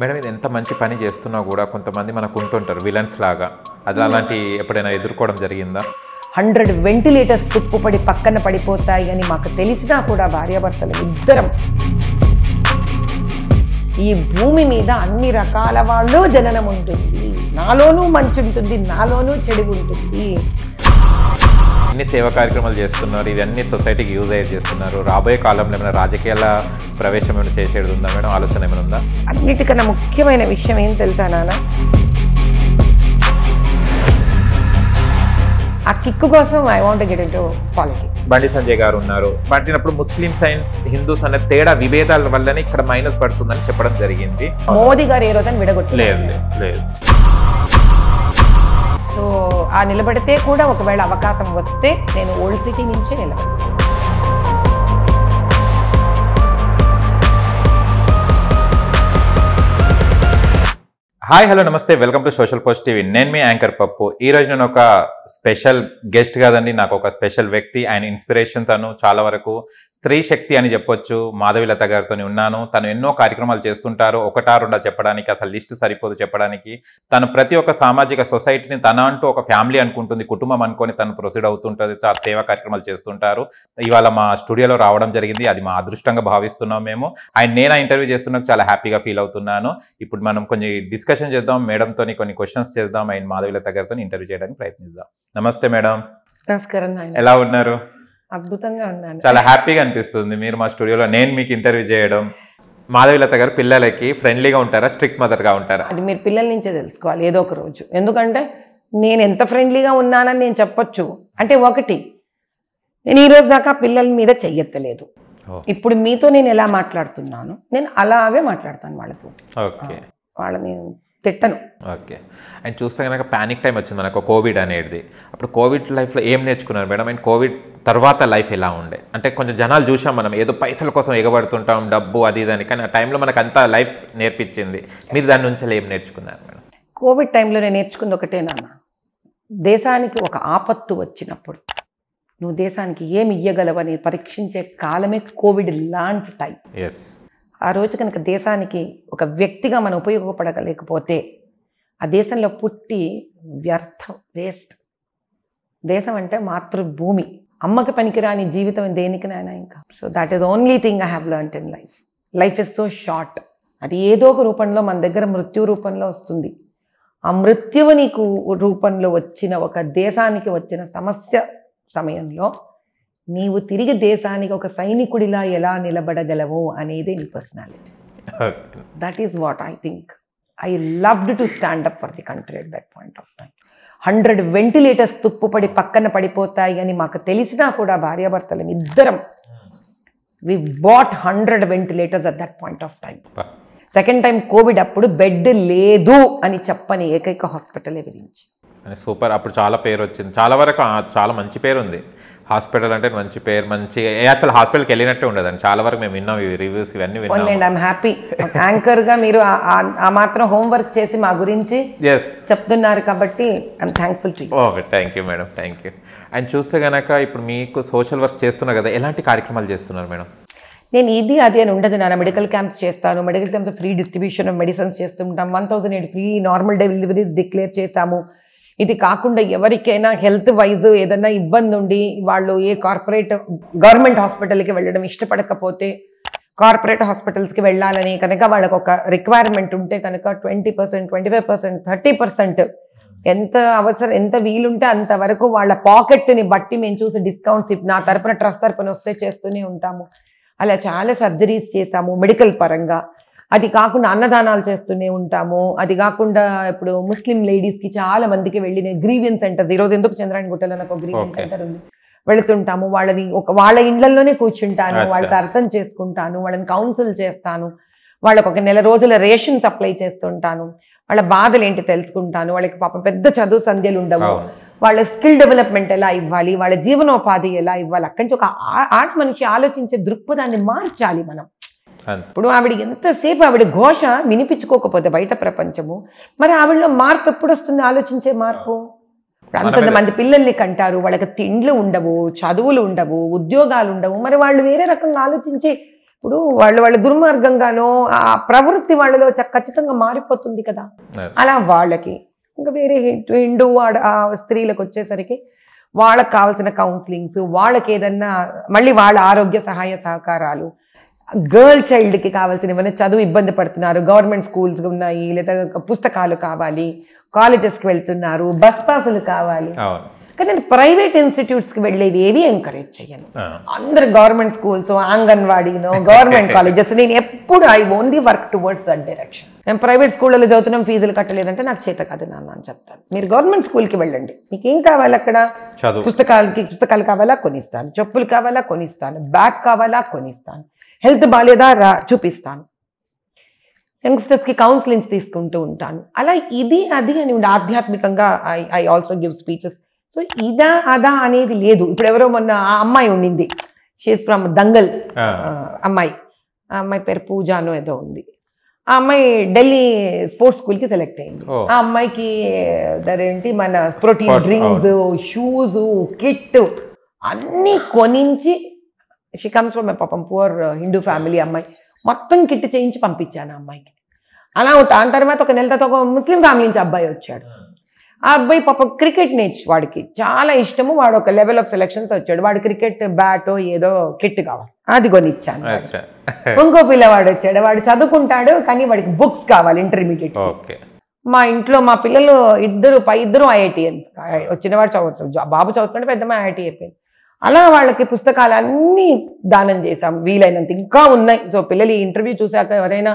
Madam ఇది ఎంత మంచి పని చేస్తున్నా కూడా కొంతమంది మనకు ఉంటుంటారు విలన్స్ లాగా అది అలాంటి ఎప్పుడైనా ఎదుర్కోవడం జరిగిందా హండ్రెడ్ వెంటిలేటర్స్ తుప్పుపడి పక్కన పడిపోతాయి అని మాకు తెలిసినా కూడా భార్యాభర్తలు ఇద్దరం ఈ భూమి మీద అన్ని రకాల వాళ్ళు జననం ఉంటుంది నాలోనూ మంచి ఉంటుంది నాలోనూ చెడు ఉంటుంది అన్ని సేవా కార్యక్రమాలు చేస్తున్నారు ఇది అన్ని సొసైటీకి యూజ్ అయ్యేది చేస్తున్నారు రాబోయే కాలంలో ఏమైనా రాజకీయాల ప్రవేశం ఏమైనా చేసేది ఉందా మేడం ఆలోచన ఏమైనా ఉందా అన్నిటికన్నా ముఖ్యమైన విషయం ఏం తెలుసా నాన్న ఆ కిక్ కోసం I want get into politics Bandi Sanjay గారు ఉన్నారు పట్టినప్పుడు ముస్లింస్ అండ్ హిందూస్ అనే తేడా విభేదాల వల్లనే ఇక్కడ మైనస్ పడుతుందని చెప్పడం జరిగింది మోదీ గారు ఏ రోజు విడగొట్టలేదు లేదు సో ఆ నిలబడితే కూడా ఒకవేళ అవకాశం వస్తే నేను ఓల్డ్ సిటీ నుంచే నిలబడి hi hello namaste welcome to social post TV నేను మీ యాంకర్ పప్పు ఈరోజు నేను ఒక స్పెషల్ గెస్ట్ కాదండి నాకు ఒక స్పెషల్ వ్యక్తి ఆయన ఇన్స్పిరేషన్ తను చాలా వరకు స్త్రీ శక్తి అని చెప్పొచ్చు మాధవిలత గారితో ఉన్నాను తను ఎన్నో కార్యక్రమాలు చేస్తుంటారు ఒకటారు చెప్పడానికి అసలు లిస్ట్ సరిపోదు చెప్పడానికి తను ప్రతి ఒక్క సామాజిక సొసైటీని తన అంటూ ఒక ఫ్యామిలీ అనుకుంటుంది కుటుంబం అనుకొని తను ప్రొసీడ్ అవుతుంటుంది చాలా సేవా కార్యక్రమాలు చేస్తుంటారు ఇవాళ మా స్టూడియోలో రావడం జరిగింది అది మా అదృష్టంగా భావిస్తున్నాం మేము ఆయన నేను ఇంటర్వ్యూ చేస్తున్నాను చాలా హ్యాపీగా ఫీల్ అవుతున్నాను ఇప్పుడు మనం కొంచెం డిస్కషన్ చేద్దాం మేడంతో కొన్ని క్వశ్చన్స్ చేద్దాం అండ్ మాధవిలత గారితో ఇంటర్వ్యూ చేయడానికి ప్రయత్నిద్దాం నమస్తే మేడం నమస్కారం ఎలా ఉన్నారు అద్భుతంగా ఉన్నాను చాలా హ్యాపీగా అనిపిస్తుంది మీరు మా స్టూడియోలో నేను మీకు ఇంటర్వ్యూ చేయడం మాధవిలత గారు పిల్లలకి ఫ్రెండ్లీగా ఉంటారా స్ట్రిక్ట్ మదర్గా ఉంటారా అది మీరు పిల్లల నుంచే తెలుసుకోవాలి ఏదో ఒక రోజు ఎందుకంటే నేను ఎంత ఫ్రెండ్లీగా ఉన్నానని నేను చెప్పొచ్చు అంటే ఒకటి నేను ఈరోజు దాకా పిల్లల మీద చెయ్యత్తలేదు ఇప్పుడు మీతో నేను ఎలా మాట్లాడుతున్నాను నేను అలాగే మాట్లాడతాను వాళ్ళతో వాళ్ళని తిట్టను ఓకే అండ్ చూస్తే కనుక ప్యానిక్ టైం వచ్చింది మనకు కోవిడ్ అనేది అప్పుడు కోవిడ్ లైఫ్లో ఏం నేర్చుకున్నారు మేడం అండ్ కోవిడ్ తర్వాత లైఫ్ ఎలా ఉండే అంటే కొంచెం జనాలు చూసాం మనం ఏదో పైసల కోసం ఎగబడుతుంటాం డబ్బు అది ఇది అని కానీ ఆ టైంలో మనకు అంతా లైఫ్ నేర్పించింది మీరు దాని నుంచి ఏం నేర్చుకున్నారు మేడం కోవిడ్ టైంలో నేను నేర్చుకుంది ఒకటేనమ్మా దేశానికి ఒక ఆపత్తు వచ్చినప్పుడు నువ్వు దేశానికి ఏమి ఇయ్యగలవని పరీక్షించే కాలమే కోవిడ్ లాంటి టైం ఎస్ ఆ రోజు కనుక దేశానికి ఒక వ్యక్తిగా మనం ఉపయోగపడలేకపోతే ఆ దేశంలో పుట్టి వ్యర్థం వేస్ట్ దేశం అంటే మాతృభూమి అమ్మకి పనికిరాని జీవితం దేనికినైనా ఇంకా so that is only thing I have learn in life life is so short అది ఏదో ఒక రూపంలో మన దగ్గర మృత్యు రూపంలో వస్తుంది ఆ మృత్యువు నీకు రూపంలో వచ్చిన ఒక దేశానికి వచ్చిన సమస్య సమయంలో నీవు తిరిగి దేశానికి ఒక సైనికుడిలా ఎలా నిలబడగలవు అనేది నీ personality that is what I think I loved to up for the country at that point of time hundred ventilators తుప్పుపడి పక్కన పడిపోతాయి అని మాకు తెలిసినా కూడా భార్యాభర్తలు ఇద్దరం we bought hundred ventilators at that point of time second time covid అప్పుడు బెడ్ లేదు అని చెప్పని ఏకైక హాస్పిటల్ గురించి సూపర్ అప్పుడు చాలా పేరు వచ్చింది చాలా వరకు చాలా మంచి పేరు ఉంది హాస్పిటల్ అంటే మంచి పేరు మంచి అసలు హాస్పిటల్కి వెళ్ళినట్టే ఉండదండి చాలా వరకు మేము విన్నాం ఇవి రివ్యూస్ ఇవన్నీ విన్నాం హ్యాపీ హ్యాపీ గా మీరు ఆ మాత్రం హోంవర్క్ చేసి మా గురించి చెప్తున్నారు కాబట్టి I'm thankful to okay thank you madam thank you and చూస్తే కనుక ఇప్పుడు మీకు సోషల్ వర్క్ చేస్తున్నారు కదా ఎలాంటి కార్యక్రమాలు చేస్తున్నారు మేడం నేను ఇది అది అని ఉండదు నాన్న మెడికల్ క్యాంప్స్ చేస్తాను medical camps free distribution of medicines చేస్తుంటాం one thousand eight free normal deliveries declare చేశాము ఇది కాకుండా ఎవరికైనా హెల్త్ వైజ్ ఏదైనా ఇబ్బంది ఉండి వాళ్ళు ఏ కార్పొరేట్ గవర్నమెంట్ హాస్పిటల్కి వెళ్ళడం ఇష్టపడకపోతే కార్పొరేట్ హాస్పిటల్స్కి వెళ్ళాలని కనుక వాళ్ళకు ఒక రిక్వైర్మెంట్ ఉంటే కనుక twenty percent twenty five percent thirty percent ఎంత అవసరం ఎంత వీలుంటే అంతవరకు వాళ్ళ పాకెట్ని బట్టి మేము చూసి డిస్కౌంట్స్ నా తరపున ట్రస్ట్ తరపున వస్తే చేస్తూనే ఉంటాము అలా చాలా సర్జరీస్ చేశాము మెడికల్ పరంగా అది కాకుండా అన్నదానాలు చేస్తూనే ఉంటాము అది కాకుండా ఇప్పుడు ముస్లిం లేడీస్కి చాలా మందికి వెళ్ళిన గ్రీవియన్ సెంటర్స్ ఈరోజు ఎందుకు చంద్రాని గుట్టలో నాకు గ్రీవియన్ సెంటర్ ఉంది వెళుతుంటాము వాళ్ళని ఒక వాళ్ళ ఇండ్లలోనే కూర్చుంటాను వాళ్ళకి అర్థం చేసుకుంటాను వాళ్ళని కౌన్సిల్ చేస్తాను వాళ్ళకు ఒక నెల రోజుల రేషన్ సప్లై చేస్తుంటాను వాళ్ళ బాధలు ఏంటి తెలుసుకుంటాను వాళ్ళకి పాపం పెద్ద చదువు సంధ్యలు ఉండవు వాళ్ళ స్కిల్ డెవలప్మెంట్ ఎలా ఇవ్వాలి వాళ్ళ జీవనోపాధి ఎలా ఇవ్వాలి అక్కడి నుంచి ఒక ఆర్ట్ మనిషి ఆలోచించే దృక్పథాన్ని మార్చాలి మనం ఇప్పుడు ఆవిడ ఎంతసేపు ఆవిడ ఘోష వినిపించుకోకపోతే బయట ప్రపంచము మరి ఆవిడలో మార్పు ఎప్పుడు వస్తుంది ఆలోచించే మార్పు అంతంత మంది పిల్లల్ని కంటారు వాళ్ళకి తిండ్లు ఉండవు చదువులు ఉండవు ఉద్యోగాలు ఉండవు మరి వాళ్ళు వేరే రకంగా ఆలోచించి ఇప్పుడు వాళ్ళు వాళ్ళ దుర్మార్గంగానో ఆ ప్రవృత్తి వాళ్ళలో ఖచ్చితంగా మారిపోతుంది కదా అలా వాళ్ళకి ఇంకా వేరే వాడు ఆ స్త్రీలకు వచ్చేసరికి వాళ్ళకి కావాల్సిన కౌన్సిలింగ్స్ వాళ్ళకి ఏదన్నా మళ్ళీ వాళ్ళ ఆరోగ్య సహాయ సహకారాలు గర్ల్ చైల్డ్కి కావాల్సినవన్నీ చదువు ఇబ్బంది పడుతున్నారు గవర్నమెంట్ స్కూల్స్ ఉన్నాయి లేదా పుస్తకాలు కావాలి కాలేజెస్కి వెళ్తున్నారు బస్ పాసులు కావాలి కానీ నేను ప్రైవేట్ ఇన్స్టిట్యూట్స్కి వెళ్ళేది ఏవి ఎంకరేజ్ చేయను అందరు గవర్నమెంట్ స్కూల్స్ అంగన్వాడీనో గవర్నమెంట్ కాలేజెస్ నేను ఎప్పుడు I only work towards that direction మేము ప్రైవేట్ స్కూళ్ళలో చదువుతున్నాం ఫీజులు కట్టలేదంటే నాకు చేత కాదు నాన్న అని చెప్తాను మీరు గవర్నమెంట్ స్కూల్కి వెళ్ళండి మీకు ఏం కావాలి అక్కడ పుస్తకాలకి పుస్తకాలు కావాలా కొనిస్తాను చెప్పులు కావాలా కొనిస్తాను బ్యాగ్ కావాలా కొనిస్తాను హెల్త్ బాగాలేదా రా చూపిస్తాను యంగ్స్టర్స్కి కౌన్సిలింగ్స్ తీసుకుంటూ ఉంటాను అలా ఇది అది అని ఉండే ఆధ్యాత్మికంగా I I also give speeches so ఇదా అదా అనేది లేదు ఇప్పుడు ఎవరో మొన్న ఆ అమ్మాయి ఉండింది షీస్ ఫ్రమ్ దంగల్ అమ్మాయి ఆ అమ్మాయి పేరు పూజానో ఏదో ఉంది ఆ అమ్మాయి ఢిల్లీ స్పోర్ట్స్ స్కూల్కి సెలెక్ట్ అయింది ఆ అమ్మాయికి అదేంటి మన ప్రోటీన్ డ్రింక్స్ షూస్ కిట్ అన్నీ కొనించి షీ కమ్స్ ఫ్రమ్ పాపం పూర్ హిందూ ఫ్యామిలీ అమ్మాయి మొత్తం కిట్ చేయించి పంపించాను ఆ అమ్మాయికి అలా దాని తర్వాత ఒక నెల తర్వాత ఒక ముస్లిం ఫ్యామిలీ నుంచి అబ్బాయి వచ్చాడు ఆ అబ్బాయి పాప క్రికెట్ నేర్చు వాడికి చాలా ఇష్టము వాడు ఒక లెవెల్ ఆఫ్ సెలెక్షన్స్ వచ్చాడు వాడు క్రికెట్ బ్యాట్ ఏదో కిట్ కావాలి అది కొనిచ్చాను ఇంకో పిల్లవాడు వచ్చాడు వాడు చదువుకుంటాడు కానీ వాడికి బుక్స్ కావాలి ఇంటర్మీడియట్ మా ఇంట్లో మా పిల్లలు ఇద్దరు పై ఇద్దరు ఐఐటిఎన్స్ వచ్చిన వాడు చదువుతాడు బాబు చదువుతున్నాడు పెద్దమ్మ ఐఐటి అయిపోయింది అలా వాళ్ళకి పుస్తకాలన్నీ దానం చేశాం వీలైనంత ఇంకా ఉన్నాయి సో పిల్లలు ఈ ఇంటర్వ్యూ చూశాక ఎవరైనా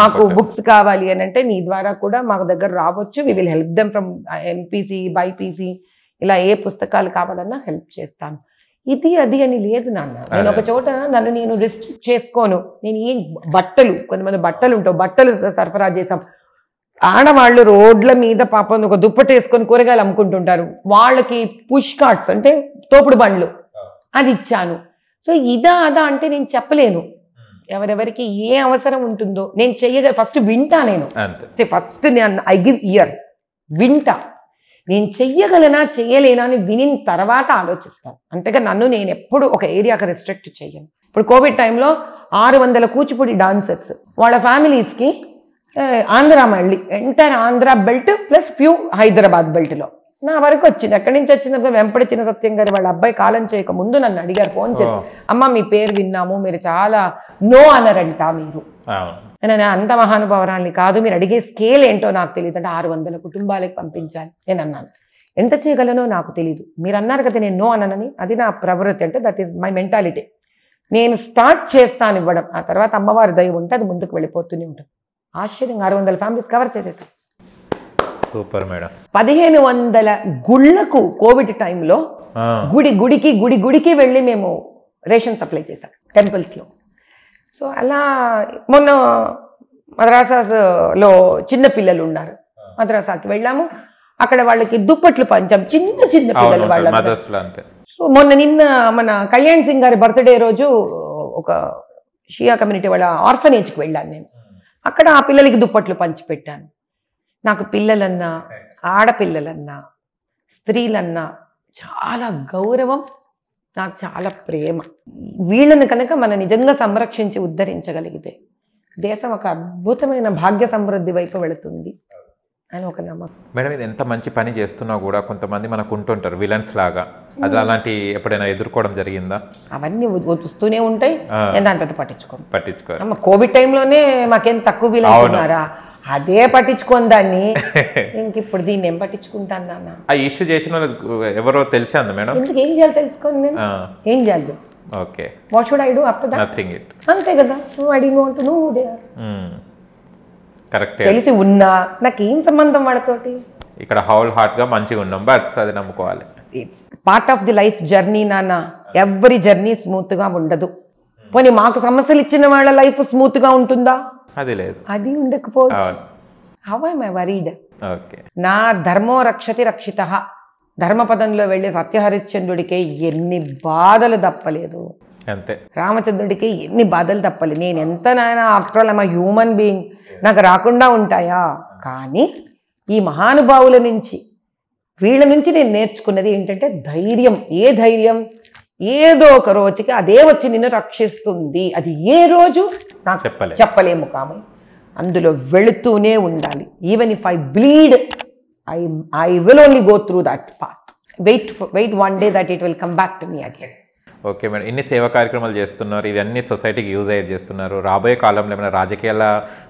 మాకు బుక్స్ కావాలి అని అంటే నీ ద్వారా కూడా మాకు దగ్గర రావచ్చు we will help them from MPC BiPC ఇలా ఏ పుస్తకాలు కావాలన్నా హెల్ప్ చేస్తాను ఇది అది అని లేదు నాన్న నేను ఒక చోట నన్ను నేను రిస్ట్రిక్ట్ చేసుకోను నేను ఏం బట్టలు కొంతమంది బట్టలు ఉంటావు బట్టలు సరఫరా చేసాం ఆడవాళ్ళు రోడ్ల మీద పాపం ఒక దుప్పటి వేసుకొని కూరగాయలు అమ్ముకుంటుంటారు వాళ్ళకి పుష్ కార్ట్స్ అంటే తోపుడు బండ్లు అది ఇచ్చాను సో ఇదా అదా అంటే నేను చెప్పలేను ఎవరెవరికి ఏ అవసరం ఉంటుందో నేను చెయ్యగ ఫస్ట్ వింటా నేను ఫస్ట్ నేను ఐ గివ్ ఇయర్ వింటా నేను చెయ్యగలనా చెయ్యలేనా అని విని తర్వాత ఆలోచిస్తాను అంతేగా నన్ను నేను ఎప్పుడు ఒక ఏరియాకి రెస్ట్రిక్ట్ చేయను ఇప్పుడు కోవిడ్ టైంలో ఆరు వందల కూచిపూడి డాన్సర్స్ వాళ్ళ ఫ్యామిలీస్కి ఆంధ్ర మళ్ళీ entire Andhra belt plus few Hyderabad బెల్ట్లో నా వరకు వచ్చింది ఎక్కడి నుంచి వచ్చినప్పుడు వెంపడి చిన్న సత్యం గారు వాళ్ళ అబ్బాయి కాలం చేయక ముందు నన్ను అడిగారు ఫోన్ చేసి అమ్మ మీ పేరు విన్నాము మీరు చాలా నో అనరంట మీరు నేను అంత మహానుభావరాన్ని కాదు మీరు అడిగే స్కేల్ ఏంటో నాకు తెలియదు అంటే ఆరు వందల కుటుంబాలకు పంపించాలి నేను అన్నాను ఎంత చేయగలనో నాకు తెలియదు మీరు అన్నారు కదా నేను నో అననని అది నా ప్రవృత్తి అంటే దట్ ఈస్ మై మెంటాలిటీ నేను స్టార్ట్ చేస్తాను ఇవ్వడం ఆ తర్వాత అమ్మవారి దయ ఉంటే అది ముందుకు వెళ్ళిపోతూనే ఉంటుంది ఆశ్చర్యంగా ఆరు వందల ఫ్యామిలీస్ కవర్ చేసేసాం సూపర్ మేడం పదిహేను వందల గుళ్లకు కోవిడ్ టైంలో గుడి గుడికి గుడి గుడికి వెళ్ళి మేము రేషన్ సప్లై చేసాం టెంపుల్స్లో సో అలా మొన్న మద్రాసాలో చిన్న పిల్లలు ఉన్నారు మద్రాసాకి వెళ్ళాము అక్కడ వాళ్ళకి దుప్పట్లు పంచాం చిన్న చిన్న పిల్లలు వాళ్ళ సో మొన్న నిన్న మన కళ్యాణ్ సింగ్ గారి బర్త్డే రోజు ఒక షియా కమ్యూనిటీ వాళ్ళ ఆర్ఫనేజ్కి వెళ్ళాను నేను అక్కడ ఆ పిల్లలకి దుప్పట్లు పంచిపెట్టాను నాకు పిల్లలన్నా ఆడపిల్లలన్నా స్త్రీలన్నా చాలా గౌరవం నాకు చాలా ప్రేమ వీళ్ళని కనుక మన నిజంగా సంరక్షించి ఉద్ధరించగలిగితే దేశం ఒక అద్భుతమైన భాగ్య సమృద్ధి వైపు వెళుతుంది అని ఒక నమ్మకం మేడం ఇది ఎంత మంచి పని చేస్తున్నా కూడా కొంతమంది మనకు ఉంటుంటారు విలన్స్ లాగా అది అలాంటి ఎప్పుడైనా ఎదుర్కోవడం జరిగిందా అవన్నీ వస్తూనే ఉంటాయి నేను దాని పెద్ద పట్టించుకో పట్టించుకో కోవిడ్ టైంలోనే మాకేం తక్కువ విలన్స్ ఉన్నారా అదే పట్టించుకోని దాన్ని ఇంక ఇప్పుడు దీన్ని ఏం పట్టించుకుంటాను నాన్న ఆ ఇష్యూ చేసిన ఎవరో తెలిసా మేడం ఎందుకు ఏం చేయాలి తెలుసుకోండి నేను ఏం చేయాలి okay what should I do after that nothing it అంతే కదా నువ్వు అడిగి నువ్వు దేర్ కరెక్ట్ తెలిసి ఉన్నా నాకేం సంబంధం వాళ్ళతోటి ఇక్కడ హౌల్ హార్ట్ గా మంచిగా ఉన్నాం బట్స్ అది నమ్ముకోవాలి it's part of the life journey నాన్న ఎవరి జర్నీ స్మూత్ గా ఉండదు పోనీ మాకు సమస్యలు ఇచ్చిన వాళ్ళ లైఫ్ స్మూత్ గా ఉంటుందా అది లేదు అది ఉండకపోవచ్చు how I my worried okay నా ధర్మో రక్షతి రక్షిత ధర్మపదంలో వెళ్ళే సత్యహరిశ్చంద్రుడికి ఎన్ని బాధలు తప్పలేదు అంతే రామచంద్రుడికి ఎన్ని బాధలు తప్పలేదు నేను ఎంత నాయన after all I human being నాకు రాకుండా ఉంటాయా కానీ ఈ మహానుభావుల నుంచి వీళ్ళ నుంచి నేను నేర్చుకున్నది ఏంటంటే ధైర్యం ఏ ధైర్యం ఏదో ఒక రోజుకి అదే వచ్చి నిన్ను రక్షిస్తుంది అది ఏ రోజు నాకు చెప్పలేము కామై అందులో వెళుతూనే ఉండాలి even if I bleed I I will only go through that path wait wait one day that it will come back to me again okay madam ఇన్ని సేవా కార్యక్రమాలు చేస్తున్నారు ఇది అన్ని సొసైటీకి యూజ్ అయ్యేది చేస్తున్నారు రాబోయే కాలంలో ఏమైనా రాజకీయాల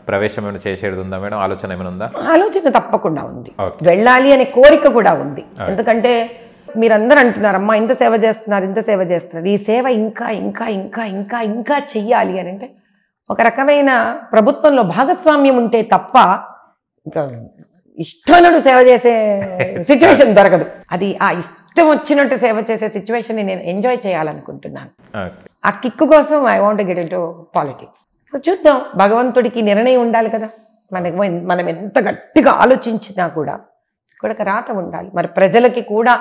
ప్రవేశం ఏమైనా చేసేది ఉందా మేడం ఆలోచన ఏమైనా ఉందా ఆలోచన తప్పకుండా ఉంది వెళ్ళాలి అనే కోరిక కూడా ఉంది ఎందుకంటే మీరందరూ అంటున్నారు అమ్మా ఇంత సేవ చేస్తున్నారు ఇంత సేవ చేస్తున్నారు ఈ సేవ ఇంకా ఇంకా ఇంకా ఇంకా ఇంకా చెయ్యాలి అని అంటే ఒక రకమైన ప్రభుత్వంలో భాగస్వామ్యం ఉంటే తప్ప ఇంకా ఇష్టమైన సేవ చేసే సిచ్యువేషన్ దొరకదు అది ఆ ఇష్టం వచ్చినట్టు సేవ చేసే సిచ్యువేషన్ నేను ఎంజాయ్ చేయాలనుకుంటున్నాను ఆ కిక్ కోసం I want get into politics so చూద్దాం భగవంతుడికి నిర్ణయం ఉండాలి కదా మనకు మనం ఎంత గట్టిగా ఆలోచించినా కూడా కూడా రాత ఉండాలి మరి ప్రజలకి కూడా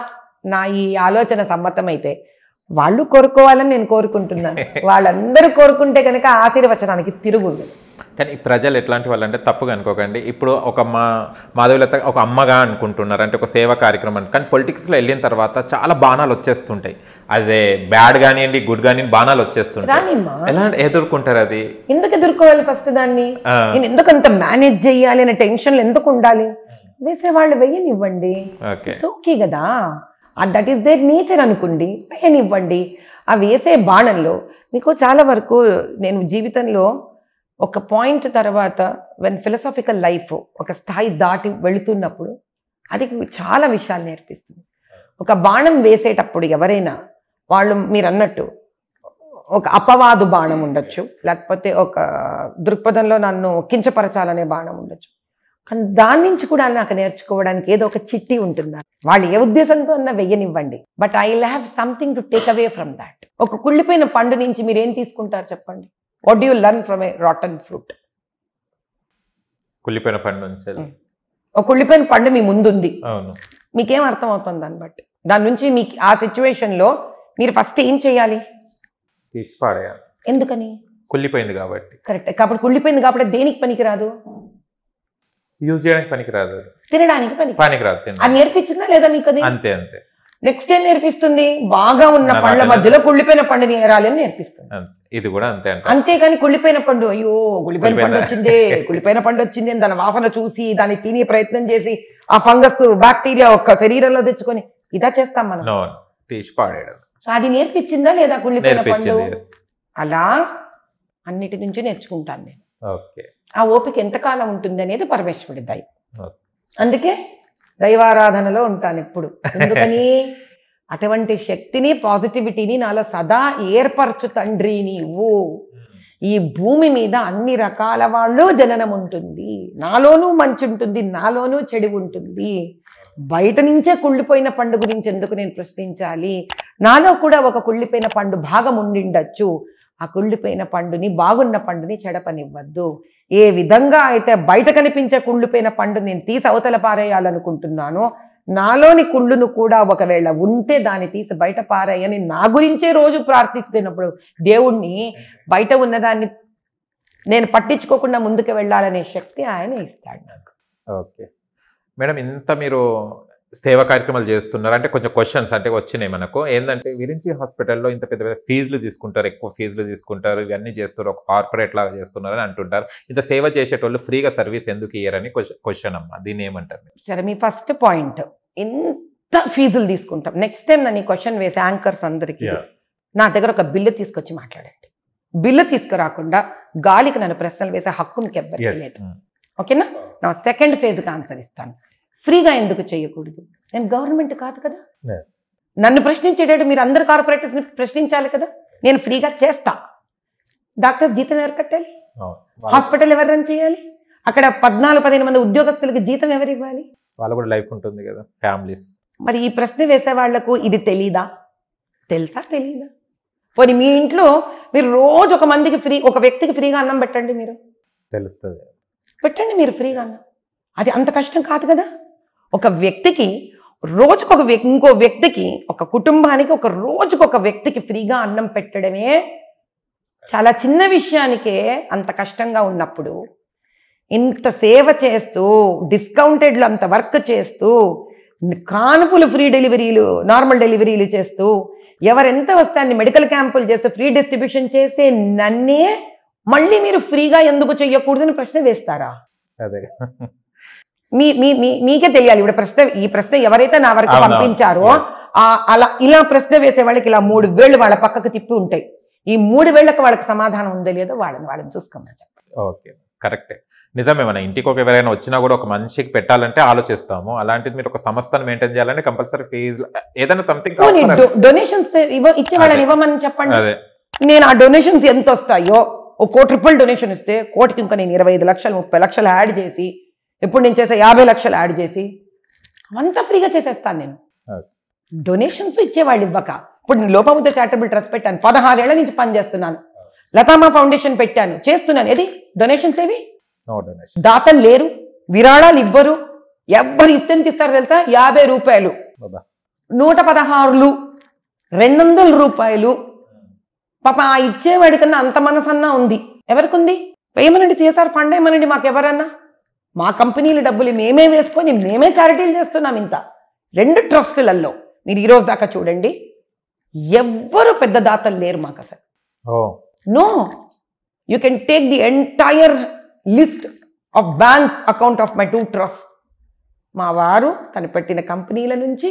నా ఈ ఆలోచన సమ్మతమైతే వాళ్ళు కోరుకోవాలని నేను కోరుకుంటున్నాను వాళ్ళందరూ కోరుకుంటే కనుక ఆశీర్వచనానికి తిరుగుండదు కానీ ప్రజలు ఎట్లాంటి వాళ్ళు అంటే తప్పుగా అనుకోకండి ఇప్పుడు ఒక మా మాధవీలత ఒక అమ్మగా అనుకుంటున్నారు అంటే ఒక సేవ కార్యక్రమం కానీ పొలిటిక్స్లో వెళ్ళిన తర్వాత చాలా బాణాలు వచ్చేస్తుంటాయి అదే బ్యాడ్ కానివ్వండి గుడ్ కానివ్వండి బాణాలు వచ్చేస్తుంటాయి ఎలా ఎదుర్కొంటారు అది ఎందుకు ఎదుర్కోవాలి ఫస్ట్ దాన్ని నేను ఎందుకు అంత మేనేజ్ చేయాలి అనే టెన్షన్లు ఎందుకు ఉండాలి వేసేవాళ్ళు వెయ్యనివ్వండి ఇట్స్ ఓకే కదా దట్ ఈస్ దేర్ నేచర్ అనుకోండి వేయనివ్వండి ఆ వేసే బాణంలో మీకు చాలా వరకు నేను జీవితంలో ఒక పాయింట్ తర్వాత వెన్ ఫిలసాఫికల్ లైఫ్ ఒక స్థాయి దాటి వెళుతున్నప్పుడు అది చాలా విషయాలు నేర్పిస్తుంది ఒక బాణం వేసేటప్పుడు ఎవరైనా వాళ్ళు మీరు అన్నట్టు ఒక అపవాదు బాణం ఉండొచ్చు లేకపోతే ఒక దృక్పథంలో నన్ను కించపరచాలనే బాణం ఉండొచ్చు కానీ దాని నుంచి కూడా నాకు నేర్చుకోవడానికి ఏదో ఒక చిట్టి ఉంటుంది వాళ్ళు ఏ ఉద్దేశంతో అన్నా వెయ్యనివ్వండి but I have something to take away from that ఒక కుళ్ళిపోయిన పండు నుంచి మీరేం తీసుకుంటారు చెప్పండి what do you learn from a rotten fruit కుళ్ళిపోయిన పండు ఒక hmm. కుళ్ళిపోయిన పండు మీ ముందుంది మీకేం అర్థం అవుతుంది దాన్ని బట్టి దాని నుంచి మీకు ఆ సిచ్యువేషన్లో మీరు ఫస్ట్ ఏం చేయాలి ఎందుకని కుళ్ళిపోయింది కాబట్టి కరెక్ట్ కాబట్టి కుళ్ళిపోయింది కాబట్టి దేనికి పనికిరాదు యూజ్ చేయడానికి పనికిరాదు తినడానికి పనికి పనికిరాదు అది నేర్పించిందా లేదా మీకు అంతే అంతే నెక్స్ట్ ఏం నేర్పిస్తుంది బాగా ఉన్న పండ్ల మధ్యలో కుళ్ళిపోయిన పండుని నేరాలి అని నేర్పిస్తుంది ఇది కూడా అంతే అంతేకాని కుళ్ళిపోయిన పండు అయ్యో కుళ్ళిపోయిన పండు వచ్చిందే కుళ్ళిపోయిన పండు వచ్చింది అని దాని వాసన చూసి దాన్ని తినే ప్రయత్నం చేసి ఆ ఫంగస్ బ్యాక్టీరియా ఒక్క శరీరంలో తెచ్చుకొని ఇదా చేస్తాం మనం అది నేర్పించిందా లేదా కుళ్ళిపోయిన పండు అలా అన్నిటి నుంచి నేర్చుకుంటాను నేను ఆ ఓపిక ఎంతకాలం ఉంటుంది అనేది పరమేశ్వరుడి దయ అందుకే దైవారాధనలో ఉంటాను ఎప్పుడు ఎందుకని అటువంటి శక్తిని పాజిటివిటీని నాలో సదా ఏర్పరచు తండ్రి నీవు ఈ భూమి మీద అన్ని రకాల వాళ్ళు జననం ఉంటుంది నాలోనూ మంచి ఉంటుంది నాలోనూ చెడు ఉంటుంది బయట నుంచే కుళ్ళిపోయిన పండు గురించి ఎందుకు నేను ప్రశ్నించాలి నాలో కూడా ఒక కుళ్ళిపోయిన పండు భాగం ఉండిండొచ్చు ఆ కుళ్ళిపోయిన పండుని బాగున్న పండుని చెడపనివ్వద్దు ఏ విధంగా అయితే బయట కనిపించే కుళ్ళుపోయిన పండు నేను తీసి అవతల పారేయాలనుకుంటున్నానో నాలోని కుళ్ళును కూడా ఒకవేళ ఉంటే దాన్ని తీసి బయట పారేయని నా గురించే రోజు ప్రార్థిస్తున్నప్పుడు దేవుణ్ణి బయట ఉన్నదాన్ని నేను పట్టించుకోకుండా ముందుకు వెళ్ళాలనే శక్తి ఆయన ఇస్తాడు నాకు ఓకే మేడం ఇంత మీరు సేవా కార్యక్రమాలు చేస్తున్నారు అంటే కొంచెం క్వశ్చన్స్ అంటే వచ్చినాయి మనకు ఏంటంటే విరించి హాస్పిటల్లో ఇంత పెద్ద పెద్ద ఫీజులు తీసుకుంటారు ఎక్కువ ఫీజులు తీసుకుంటారు ఇవన్నీ చేస్తారు ఒక కార్పొరేట్ లాగా చేస్తున్నారు అని అంటుంటారు ఇంత సేవ చేసేటోళ్ళు ఫ్రీగా సర్వీస్ ఎందుకు ఇయ్యారని క్వశ్చన్ అమ్మ దీన్ని ఏమంటారు సరే మీ ఫస్ట్ పాయింట్ ఎంత ఫీజులు తీసుకుంటాం నెక్స్ట్ టైం నేను ఈ క్వశ్చన్ వేసే యాంకర్స్ అందరికీ నా దగ్గర ఒక బిల్లు తీసుకొచ్చి మాట్లాడండి బిల్లు తీసుకురాకుండా గాలికి నన్ను ప్రశ్నలు వేసే హక్కు మీకు ఎవ్వరికీ లేదు ఓకేనా mm. నా సెకండ్ ఫేజ్కి ఆన్సర్ ఇస్తాను ఫ్రీగా ఎందుకు చేయకూడదు నేను గవర్నమెంట్ కాదు కదా నన్ను ప్రశ్నించేటట్టు మీరు అందరు కార్పొరేటర్స్ని ప్రశ్నించాలి కదా నేను ఫ్రీగా చేస్తా డాక్టర్స్ జీతం ఎవరు కట్టాలి హాస్పిటల్ ఎవరు రన్ చేయాలి అక్కడ పద్నాలుగు పదిహేను మంది ఉద్యోగస్తులకు జీతం ఎవరు ఇవ్వాలి వాళ్ళు కూడా లైఫ్ ఉంటుంది కదా ఫ్యామిలీస్ మరి ఈ ప్రశ్న వేసే వాళ్లకు ఇది తెలీదా తెలుసా తెలీదా పోనీ మీ ఇంట్లో మీరు రోజు ఒక మందికి ఫ్రీ ఒక వ్యక్తికి ఫ్రీగా అన్నం పెట్టండి మీరు తెలుస్తుంది పెట్టండి మీరు ఫ్రీగా అన్నం అది అంత కష్టం కాదు కదా ఒక వ్యక్తికి రోజుకొక వ్యక్తి ఇంకో వ్యక్తికి ఒక కుటుంబానికి ఒక రోజుకొక వ్యక్తికి ఫ్రీగా అన్నం పెట్టడమే చాలా చిన్న విషయానికే అంత కష్టంగా ఉన్నప్పుడు ఇంత సేవ చేస్తూ డిస్కౌంటెడ్లు అంత వర్క్ చేస్తూ కానుపులు ఫ్రీ డెలివరీలు నార్మల్ డెలివరీలు చేస్తూ ఎవరెంత వస్తాన్ని మెడికల్ క్యాంపులు చేస్తూ ఫ్రీ డిస్ట్రిబ్యూషన్ చేసే నన్నే మళ్ళీ మీరు ఫ్రీగా ఎందుకు చెయ్యకూడదని ప్రశ్న వేస్తారా అదే మీ మీ మీకే తెలియాలి ఇప్పుడు ప్రశ్న ఈ ప్రశ్న ఎవరైతే నా వరకు పంపించారో అలా ఇలా ప్రశ్న వేసే వాళ్ళకి ఇలా మూడు వేళ్ళు వాళ్ళ పక్కకు తిప్పి ఉంటాయి ఈ మూడు వేళ్లకు వాళ్ళకి సమాధానం ఉందో లేదో వాళ్ళని వాళ్ళని చూసుకోమని ఓకే కరెక్టే నిజమే మన ఇంటికి ఒక ఎవరైనా వచ్చినా కూడా ఒక మనిషికి పెట్టాలంటే ఆలోచిస్తాము అలాంటిది మీరు ఒక సంస్థను మెయింటైన్ చేయాలని కంపల్సరీ ఫీజు ఏదైనా సంథింగ్ డొనేషన్స్ ఇచ్చే వాళ్ళని ఇవ్వమని చెప్పండి నేను ఆ డొనేషన్స్ ఎంత వస్తాయో ఒక కోటి రూపాయలు డొనేషన్ ఇస్తే కోటికి ఇంకా నేను ఇరవై ఐదు లక్షలు ముప్పై లక్షలు యాడ్ చేసి ఇప్పుడు నేను చేసే యాభై లక్షలు యాడ్ చేసి అంతా ఫ్రీగా చేసేస్తాను నేను డొనేషన్స్ ఇచ్చేవాళ్ళు ఇవ్వక ఇప్పుడు నేను లోపముద్ర చారిటబుల్ ట్రస్ట్ పెట్టాను పదహారేళ్ల నుంచి పనిచేస్తున్నాను లతామా ఫౌండేషన్ పెట్టాను చేస్తున్నాను ఏది డొనేషన్స్ ఏవి దాతలు లేరు విరాళాలు ఇవ్వరు ఎవ్వరు ఇస్తేంత ఇస్తారు తెలుసా యాభై రూపాయలు నూట పదహారులు రెండు వందల రూపాయలు పాప ఆ ఇచ్చేవాడి కన్నా అంత మనసన్నా ఉంది ఎవరికి ఉంది వేయమనండి సిఎస్ఆర్ ఫండ్ వేయమనండి మాకు ఎవరన్నా మా కంపెనీల డబ్బులు మేమే వేసుకొని మేమే చారిటీలు చేస్తున్నాం ఇంత రెండు ట్రస్టులలో మీరు ఈరోజు దాకా చూడండి ఎవ్వరు పెద్ద దాతలు లేరు మాకు అసలు no you can take the entire list of bank account of my two trust మా వారు తను పెట్టిన కంపెనీల నుంచి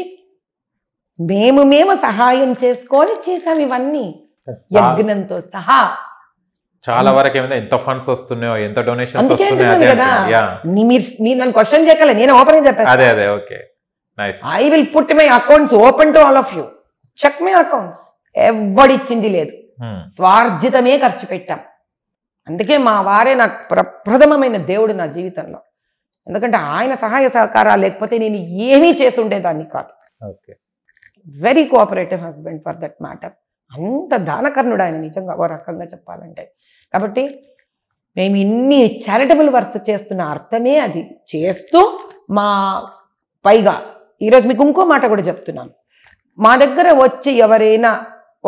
మేము మేము సహాయం చేసుకొని చేసాం ఇవన్నీ యజ్ఞంతో సహా చాలా వరకు ఏమైనా ఎంత ఫండ్స్ వస్తున్నాయో ఎంత డొనేషన్స్ వస్తున్నాయో మీరు నన్ను క్వశ్చన్ చేయగలే నేను ఓపెన్ చెప్పాను అదే అదే okay nice I will put my accounts open to all of you check my accounts ఎవడిచ్చింది లేదు hmm. స్వార్జితమే ఖర్చు పెట్టాం అందుకే మా వారే నాకు ప్రప్రథమమైన దేవుడు నా జీవితంలో ఎందుకంటే ఆయన సహాయ సహకారాలు లేకపోతే నేను ఏమీ చేసి ఉండేదాన్ని కాదు very cooperative husband for that matter అంత దానకర్ణుడు ఆయన నిజంగా ఓ రకంగా చెప్పాలంటే కాబట్టి మేము ఇన్ని చారిటబుల్ వర్క్ చేస్తున్న అర్థమే అది చేస్తూ మా పైగా ఈరోజు మీకు ఇంకో మాట కూడా చెప్తున్నాను మా దగ్గర వచ్చి ఎవరైనా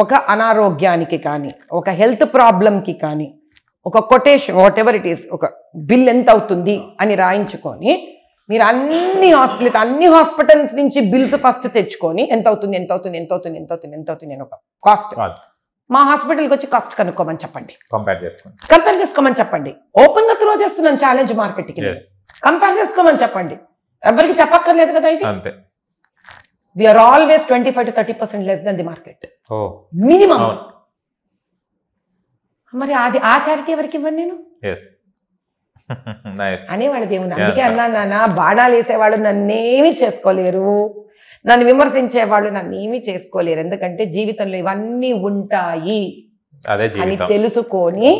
ఒక అనారోగ్యానికి కానీ ఒక హెల్త్ ప్రాబ్లంకి కానీ ఒక quotation whatever it is ఒక బిల్ ఎంత అవుతుంది అని రాయించుకొని మీరు అన్ని హాస్పిటల్ అన్ని హాస్పిటల్స్ నుంచి బిల్స్ ఫస్ట్ తెచ్చుకొని ఎంత అవుతుంది ఎంత అవుతుంది ఎంత అవుతుంది ఎంత అవుతుంది ఎంత అవుతుంది అని ఒక కాస్ట్ మా హాస్పిటల్కి వచ్చి కాస్ట్ కనుక్కోమని చెప్పండి కంపేర్ చేసుకోండి కంపేర్ చేసుకోమని చెప్పండి ఓపెన్ గా త్రో చేస్తున్నాను ఛాలెంజ్ కి కంపేర్ చేసుకోమని చెప్పండి ఎవరికి చెప్పక్కర్లేదు కదా ఇది అంతే we are always twenty five to thirty percent less than the market minimum మరి అది ఆ చారిటీ ఎవరికి ఇవ్వను నేను అనేవాళ్ళు దేవుని అందుకే అన్నా నాన్న బాణాలు వేసేవాళ్ళు నన్నేమి చేసుకోలేరు నన్ను విమర్శించేవాళ్ళు ఏమీ చేసుకోలేరు ఎందుకంటే జీవితంలో ఇవన్నీ ఉంటాయి అని తెలుసుకొని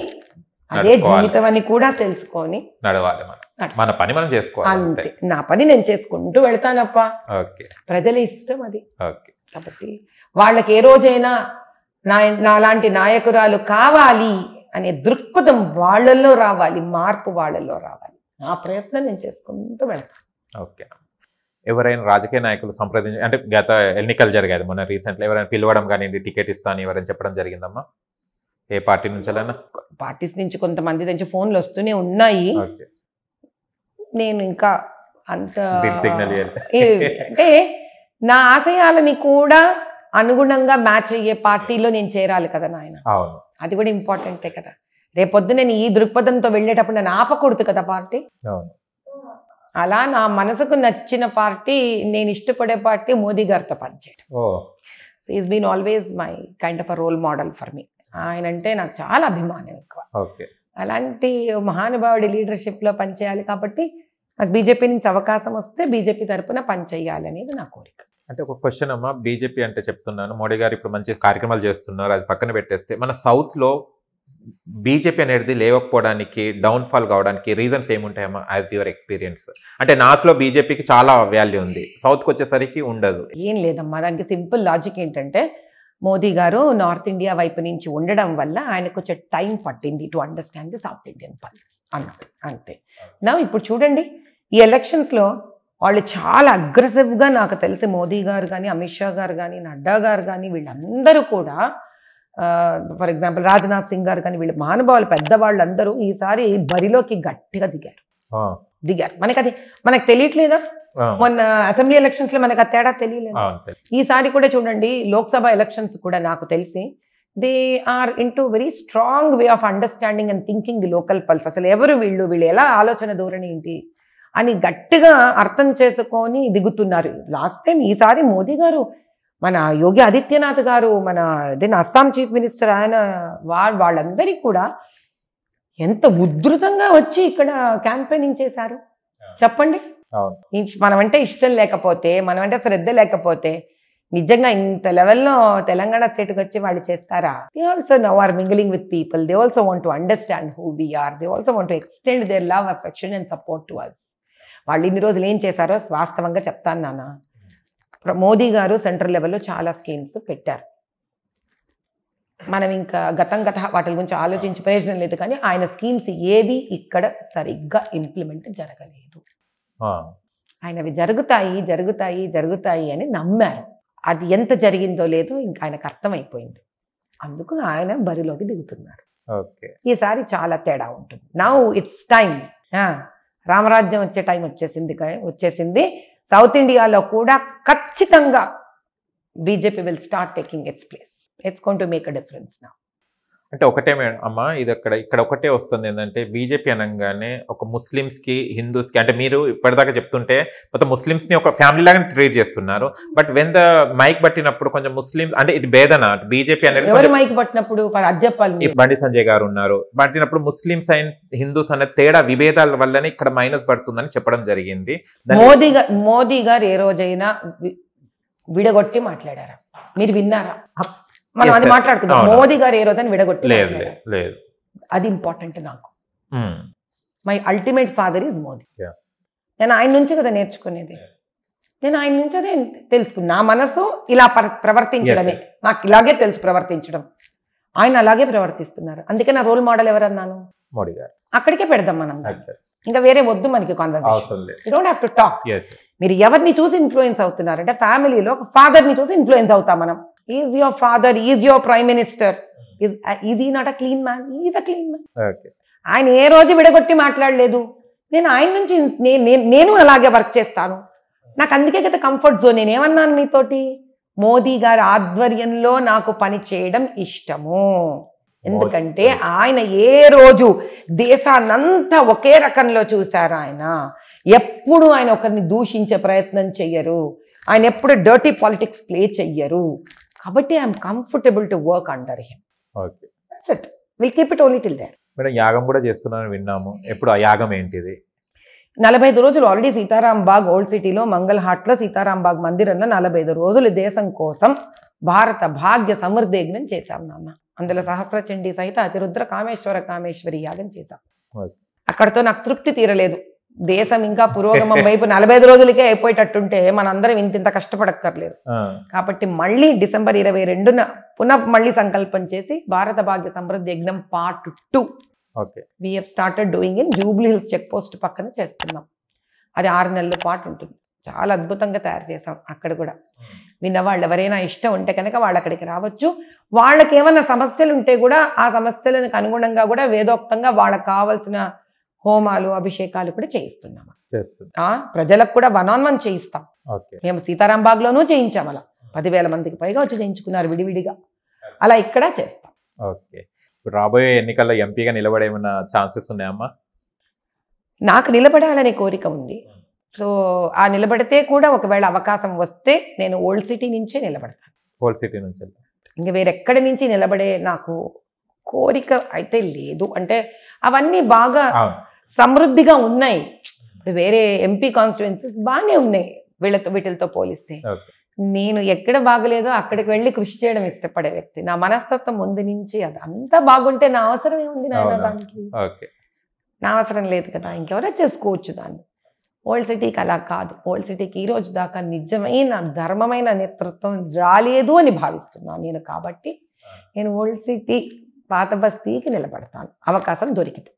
అదే జీవితం అని కూడా తెలుసుకొని నడవాలి మన పని మనం చేసుకోవాలి అంతే నా పని నేను చేసుకుంటూ వెళ్తానప్ప ప్రజల ఇష్టం అది కాబట్టి వాళ్ళకి ఏ రోజైనా నా నాలాంటి నాయకురాలు కావాలి అనే దృక్పథం వాళ్ళల్లో రావాలి మార్పు వాళ్ళలో రావాలి ఆ ప్రయత్నం నేను చేసుకుంటూ వెళ్తాను ఓకే ఎవరైనా రాజకీయ నాయకులు సంప్రదించి అంటే గత ఎన్నికలు జరిగాయి మొన్న రీసెంట్లో ఎవరైనా పిలవడం కానీ టికెట్ ఇస్తాను ఎవరైనా చెప్పడం జరిగిందమ్మా ఏ పార్టీ నుంచి పార్టీస్ నుంచి కొంతమంది నుంచి ఫోన్లు వస్తూనే ఉన్నాయి నేను ఇంకా అంత అంటే నా ఆశయాలని కూడా అనుగుణంగా మ్యాచ్ అయ్యే పార్టీలో నేను చేరాలి కదా నాయన అది కూడా ఇంపార్టెంటే కదా రేపొద్దు నేను ఈ దృక్పథంతో వెళ్ళేటప్పుడు నేను ఆపకూడదు కదా పార్టీ అలా నా మనసుకు నచ్చిన పార్టీ నేను ఇష్టపడే పార్టీ మోదీ గారితో పనిచేయడం so been always my kind of a role model for me ఆయన అంటే నాకు చాలా అభిమానం ఎక్కువ అలాంటి మహానుభావుడి లీడర్షిప్లో పనిచేయాలి కాబట్టి నాకు బీజేపీ నుంచి అవకాశం వస్తే బీజేపీ తరఫున పనిచేయాలి అనేది నా కోరిక అంటే ఒక క్వశ్చన్ అమ్మా బీజేపీ అంటే చెప్తున్నాను మోడీ గారు ఇప్పుడు మంచి కార్యక్రమాలు చేస్తున్నారు అది పక్కన పెట్టేస్తే మన సౌత్లో బీజేపీ అనేది లేవకపోవడానికి డౌన్ఫాల్ కావడానికి రీజన్స్ ఏముంటాయమ్మా యాజ్ యువర్ ఎక్స్పీరియన్స్ అంటే నార్త్లో బీజేపీకి చాలా వాల్యూ ఉంది సౌత్కి వచ్చేసరికి ఉండదు ఏం లేదమ్మా దానికి సింపుల్ లాజిక్ ఏంటంటే మోదీ గారు నార్త్ ఇండియా వైపు నుంచి ఉండడం వల్ల ఆయన కొంచెం టైం పట్టింది to understand the South Indian politics అంతే అంతే నా ఇప్పుడు చూడండి ఈ ఎలక్షన్స్లో వాళ్ళు చాలా అగ్రెసివ్గా నాకు తెలిసి మోదీ గారు కానీ అమిత్ షా గారు కానీ నడ్డా గారు కానీ వీళ్ళందరూ కూడా ఫర్ ఎగ్జాంపుల్ రాజ్నాథ్ సింగ్ గారు కానీ వీళ్ళు మానవాళ్ళు పెద్దవాళ్ళందరూ ఈసారి బరిలోకి గట్టిగా దిగారు దిగారు మనకి అది మనకు తెలియట్లేదా మొన్న అసెంబ్లీ ఎలక్షన్స్ లో మనకు ఆ తేడా తెలియలేదు ఈసారి కూడా చూడండి లోక్సభ ఎలక్షన్స్ కూడా నాకు తెలిసి they are into very strong way of understanding and thinking the local pulse అసలు ఎవరు వీళ్ళు వీళ్ళు ఎలా ఆలోచన ధోరణి ఏంటి అని గట్టిగా అర్థం చేసుకొని దిగుతున్నారు లాస్ట్ టైం ఈసారి మోదీ గారు మన యోగి ఆదిత్యనాథ్ గారు మన దెన్ అస్సాం చీఫ్ మినిస్టర్ ఆయన వాళ్ళు వాళ్ళందరికీ కూడా ఎంత ఉధృతంగా వచ్చి ఇక్కడ క్యాంపెయినింగ్ చేశారు చెప్పండి మనమంటే ఇష్టం లేకపోతే మనమంటే శ్రద్ధ లేకపోతే నిజంగా ఇంత లెవెల్లో తెలంగాణ స్టేట్కి వచ్చి వాళ్ళు చేస్తారా they also now are mingling with people they also want to understand who we are they also want to extend their love affection and support to us వాళ్ళు ఇన్ని రోజులు ఏం చేశారో వాస్తవంగా చెప్తాను నాన్న మోదీ గారు సెంట్రల్ లెవెల్లో చాలా స్కీమ్స్ పెట్టారు మనం ఇంకా గతం గత వాటి గురించి ఆలోచించి ప్రయోజనం లేదు కానీ ఆయన స్కీమ్స్ ఏవి ఇక్కడ సరిగ్గా ఇంప్లిమెంట్ జరగలేదు ఆయన అవి జరుగుతాయి జరుగుతాయి జరుగుతాయి అని నమ్మారు అది ఎంత జరిగిందో లేదో ఇంకా ఆయనకు అర్థమైపోయింది అందుకు ఆయన బరిలోకి దిగుతున్నారు ఈసారి చాలా తేడా ఉంటుంది నౌ ఇట్స్ టైం రామరాజ్యం వచ్చే టైం వచ్చేసింది వచ్చేసింది సౌత్ ఇండియాలో కూడా ఖచ్చితంగా BJP will start taking its place it's gone to make a difference నా అంటే ఒకటే మేడం అమ్మ ఇది అక్కడ ఇక్కడ ఒకటే వస్తుంది ఏంటంటే బీజేపీ అనగానే ఒక ముస్లిమ్స్కి హిందూస్కి అంటే మీరు ఇప్పటిదాకా చెప్తుంటే మొత్తం ముస్లిమ్స్ని ఒక ఫ్యామిలీ లాగానే ట్రీట్ చేస్తున్నారు బట్ వెన్ ద మైక్ పట్టినప్పుడు కొంచెం ముస్లిమ్స్ అంటే ఇది భేదన బీజేపీ అనేది మైక్ పట్టినప్పుడు బండి సంజయ్ గారు ఉన్నారు పట్టినప్పుడు ముస్లిమ్స్ అండ్ హిందూస్ అనే తేడా విభేదాల వల్లనే ఇక్కడ మైనస్ పడుతుందని చెప్పడం జరిగింది మోదీ మోదీ గారు ఏ రోజైనా విడగొట్టి మాట్లాడారా మీరు విన్నారా మనం అది మాట్లాడుకుందాం మోదీ గారు ఏ రోజు అని విడగొట్టలేదు అది ఇంపార్టెంట్ నాకు my ultimate father is Modi నేను ఆయన నుంచి కదా నేర్చుకునేది నేను ఆయన నుంచి అదే తెలుసుకున్నా నా మనసు ఇలా ప్రవర్తించడమే నాకు ఇలాగే తెలుసు ప్రవర్తించడం ఆయన అలాగే ప్రవర్తిస్తున్నారు అందుకే నా రోల్ మోడల్ ఎవరన్నాను మోడీ గారు అక్కడికే పెడదాం మనం ఇంకా వేరే వద్దు మనకి కాన్వర్సేషన్ టాక్ మీరు ఎవరిని చూసి ఇన్ఫ్లుయెన్స్ అవుతున్నారు అంటే ఫ్యామిలీలో ఒక ఫాదర్ని చూసి ఇన్ఫ్లుయెన్స్ అవుతాం మనం is your father is your prime minister is he not a clean man is a clean man ఆయన ఏ రోజు విడగొట్టి మాట్లాడలేదు నేను ఆయన నుంచి నేను అలాగే వర్క్ చేస్తాను నాకు అందుకే కదా కంఫర్ట్ జోన్ నేనేమన్నాను మీతోటి మోదీ గారి ఆధ్వర్యంలో నాకు పని చేయడం ఇష్టము ఎందుకంటే ఆయన ఏ రోజు దేశాన్నంతా ఒకే రకంలో చూశారు ఆయన ఎప్పుడు ఆయన ఒకరిని దూషించే ప్రయత్నం చెయ్యరు ఆయన ఎప్పుడు డర్టీ పాలిటిక్స్ ప్లే చెయ్యరు కాబట్టి I'm comfortable to work under him okay will keep it only till there madam యాగం కూడా చేస్తున్నారని విన్నాము ఎప్పుడు ఆ యాగం ఏంటిది నలభై ఐదు రోజులు ఆల్రెడీ సీతారాం బాగ్ ఓల్డ్ సిటీలో మంగళ హాట్లో సీతారాం బాగ్ మందిరంలో నలభై ఐదు రోజులు దేశం కోసం భారత భాగ్య సమృద్ధి యజ్ఞం చేశాం నాన్న అందులో సహస్ర చండీ సహిత అతిరుద్ర కామేశ్వర కామేశ్వరి యాగం చేశాం అక్కడతో నాకు తృప్తి తీరలేదు దేశం ఇంకా పురోగమం వైపు నలభై ఐదు రోజులకే అయిపోయేటట్టుంటే మనందరం ఇంత ఇంత కష్టపడక్కర్లేదు కాబట్టి మళ్ళీ డిసెంబర్ ఇరవై రెండున పునః మళ్ళీ సంకల్పం చేసి భారత భాగ్య సమృద్ధి యజ్ఞం part two we've started doing in Jubilee Hills check post పక్కన చేస్తున్నాం అది ఆరు నెలల పాటు ఉంటుంది చాలా అద్భుతంగా తయారు చేసాం అక్కడ కూడా విన్నవాళ్ళు ఎవరైనా ఇష్టం ఉంటే కనుక వాళ్ళు అక్కడికి రావచ్చు వాళ్ళకి ఏమైనా సమస్యలు ఉంటే కూడా ఆ సమస్యలకు అనుగుణంగా కూడా వేదోక్తంగా వాళ్ళకి కావాల్సిన హోమాలు అభిషేకాలు కూడా చేయిస్తున్నామా ప్రజలకు కూడా వన్ ఆన్ వన్ చేయిస్తాం మేము సీతారాం లోనూ చేయించాం అలా పదివేల మందికి పైగా వచ్చి చేయించుకున్నారు విడివిడిగా అలా ఇక్కడ చేస్తాం ఓకే రాబోయే ఎన్నికల్లో ఎంపీగా నిలబడేమైనా ఛాన్సెస్ ఉన్నాయమ్మా నాకు నిలబడాలనే కోరిక ఉంది hmm. సో ఆ నిలబడితే కూడా ఒకవేళ అవకాశం వస్తే నేను ఓల్డ్ సిటీ నుంచే నిలబడతాను ఓల్డ్ సిటీ నుంచి ఇంకా వేరెక్కడి నుంచి నిలబడే నాకు కోరిక అయితే లేదు అంటే అవన్నీ బాగా సమృద్ధిగా ఉన్నాయి ఇప్పుడు వేరే ఎంపీ కాన్స్టిట్యున్సీస్ బాగానే ఉన్నాయి వీళ్ళతో వీటితో పోలిస్తే నేను ఎక్కడ బాగలేదో అక్కడికి వెళ్ళి కృషి చేయడం ఇష్టపడే వ్యక్తి నా మనస్తత్వం ముందు నుంచి అది అంతా బాగుంటే నా అవసరం ఏముంది నా దానికి నా అవసరం లేదు కదా ఇంకెవరో చేసుకోవచ్చు దాన్ని ఓల్డ్ సిటీకి అలా కాదు ఓల్డ్ సిటీకి ఈ రోజు దాకా నిజమైన ధర్మమైన నేతృత్వం రాలేదు అని భావిస్తున్నాను నేను కాబట్టి నేను ఓల్డ్ సిటీ పాత బస్తీకి నిలబడతాను అవకాశం దొరికితే